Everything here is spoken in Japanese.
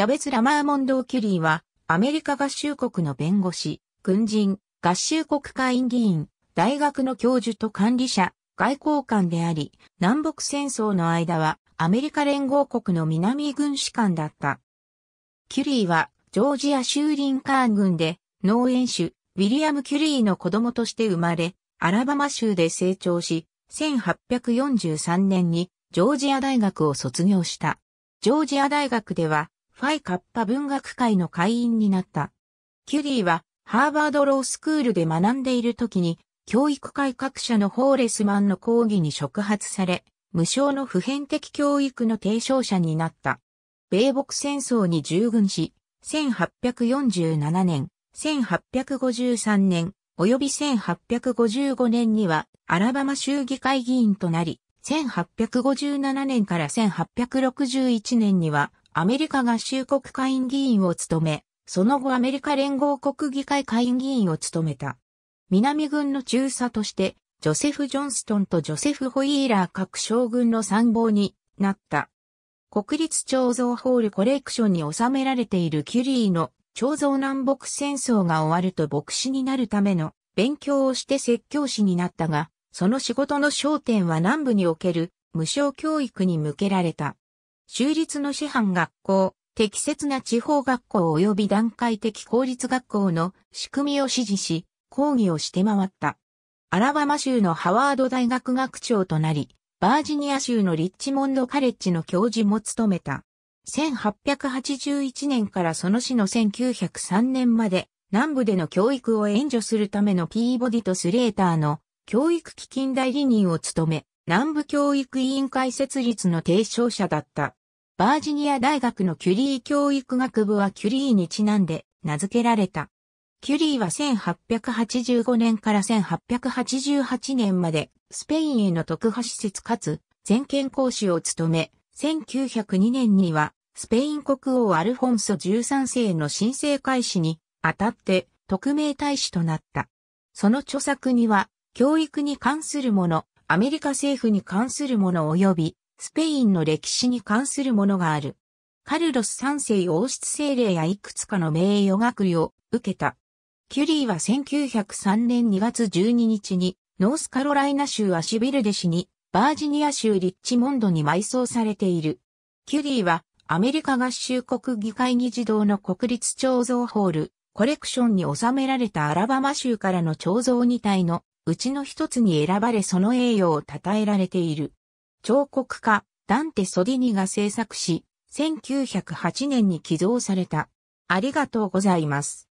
ジャベス・ラマーモンド・キュリーは、アメリカ合衆国の弁護士、軍人、合衆国会議員、大学の教授と管理者、外交官であり、南北戦争の間は、アメリカ連合国の南軍士官だった。キュリーは、ジョージア州リンカーン軍で、農園主、ウィリアム・キュリーの子供として生まれ、アラバマ州で成長し、1843年にジョージア大学を卒業した。ジョージア大学ではファイカッパ文学会の会員になった。キュリーは、ハーバードロースクールで学んでいる時に、教育改革者のホーレスマンの講義に触発され、無償の普遍的教育の提唱者になった。米国戦争に従軍し、1847年、1853年、及び1855年には、アラバマ州議会議員となり、1857年から1861年には、アメリカ合衆国会議員を務め、その後アメリカ連合国議会会議員を務めた。南軍の中佐として、ジョセフ・ジョンストンとジョセフ・ホイーラー各将軍の参謀になった。国立彫像ホールコレクションに収められているキュリーの彫像南北戦争が終わると牧師になるための勉強をして説教師になったが、その仕事の焦点は南部における無償教育に向けられた。州立の師範学校、適切な地方学校及び段階的公立学校の仕組みを指示し、講義をして回った。アラバマ州のハワード大学学長となり、バージニア州のリッチモンドカレッジの教授も務めた。1881年からその市の1903年まで南部での教育を援助するためのピーボディとスレーターの教育基金代理人を務め、南部教育委員会設立の提唱者だった。バージニア大学のキュリー教育学部はキュリーにちなんで名付けられた。キュリーは1885年から1888年までスペインへの特派施設かつ全権講師を務め、1902年にはスペイン国王アルフォンソ13世の申請開始にあたって特命大使となった。その著作には教育に関するもの、アメリカ政府に関するもの及びスペインの歴史に関するものがある。カルロス三世王室政令やいくつかの名誉学位を受けた。キュリーは1903年2月12日に、ノースカロライナ州アシビルデ市に、バージニア州リッチモンドに埋葬されている。キュリーは、アメリカ合衆国議会議事堂の国立彫像ホール、コレクションに収められたアラバマ州からの彫像2体のうちの一つに選ばれその栄誉を称えられている。彫刻家、ダンテ・ソディニが制作し、1908年に寄贈された。ありがとうございます。